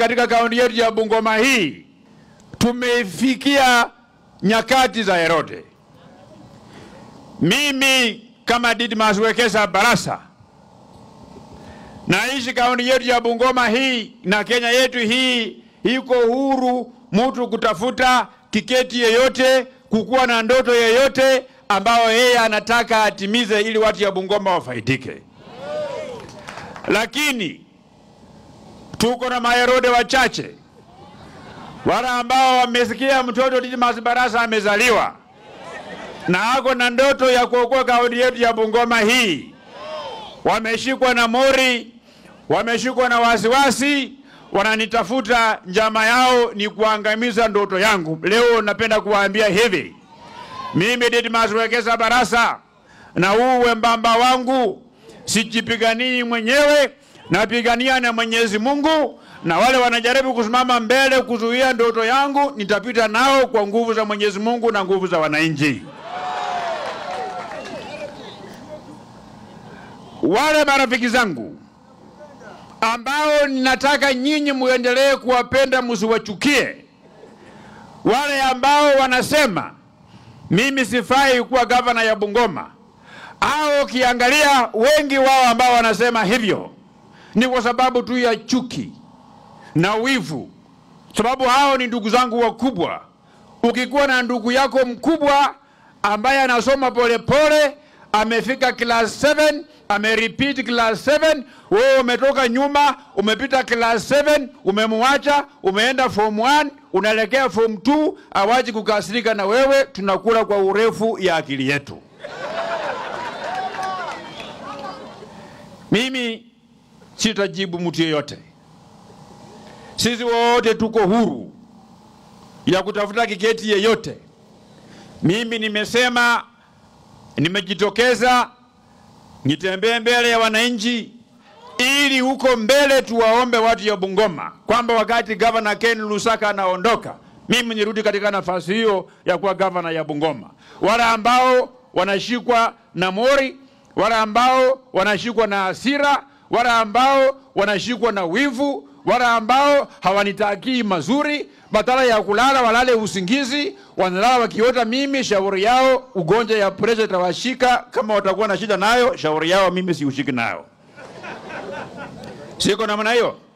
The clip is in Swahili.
katika kaunti yetu ya Bungoma hii tumefikia nyakati za Herode. Mimi kama Didmas Wekesa Barasa naishi kaunti yetu ya Bungoma hii na Kenya yetu hii iko huru mtu kutafuta tiketi yeyote, kukuwa na ndoto yeyote ambayo yeye anataka atimize ili watu ya Bungoma wafaidike, lakini Tuko na maherode wachache, wale ambao wamesikia mtoto Didmus Barasa amezaliwa na ako na ndoto ya kuokoa kaunti yetu ya Bungoma hii. Wameshikwa na mori, wameshikwa na wasiwasi, wananitafuta. Njama yao ni kuangamiza ndoto yangu. Leo napenda kuwaambia hivi, mimi Didmus Wekesa Barasa na huu wembamba wangu sijipiganii mwenyewe, napigania na Mwenyezi Mungu, na wale wanajaribu kusimama mbele kuzuia ndoto yangu nitapita nao kwa nguvu za Mwenyezi Mungu na nguvu za wananchi. Wale marafiki zangu ambao ninataka nyinyi muendelee kuwapenda, msiwachukie. Wale ambao wanasema mimi sifai kuwa gavana ya Bungoma, au ukiangalia wengi wao ambao wanasema hivyo ni kwa sababu tu ya chuki na wivu, sababu hao ni ndugu zangu wakubwa. Ukikuwa na ndugu yako mkubwa ambaye anasoma polepole, amefika class 7 amerepeat class 7, wewe umetoka nyuma, umepita class 7, umemwacha, umeenda form 1, unaelekea form 2, awaji kukasirika na wewe, tunakula kwa urefu ya akili yetu. Mimi sitajibu mtu yeyote. Sisi wote tuko huru ya kutafuta kiketi yeyote. Mimi nimesema, nimejitokeza nitembee mbele ya wananchi ili huko mbele tuwaombe watu ya Bungoma kwamba wakati gavana Ken Lusaka anaondoka, mimi nirudi katika nafasi hiyo ya kuwa gavana ya Bungoma. Wale ambao wanashikwa na mori wale ambao wanashikwa na hasira, wale ambao wanashikwa na wivu, wale ambao hawanitakii mazuri, badala ya kulala walale usingizi, wanalala wakiota. Mimi shauri yao ugonjwa ya presha itawashika. Kama watakuwa na shida nayo, shauri yao mimi siushiki nayo, siko namna hiyo.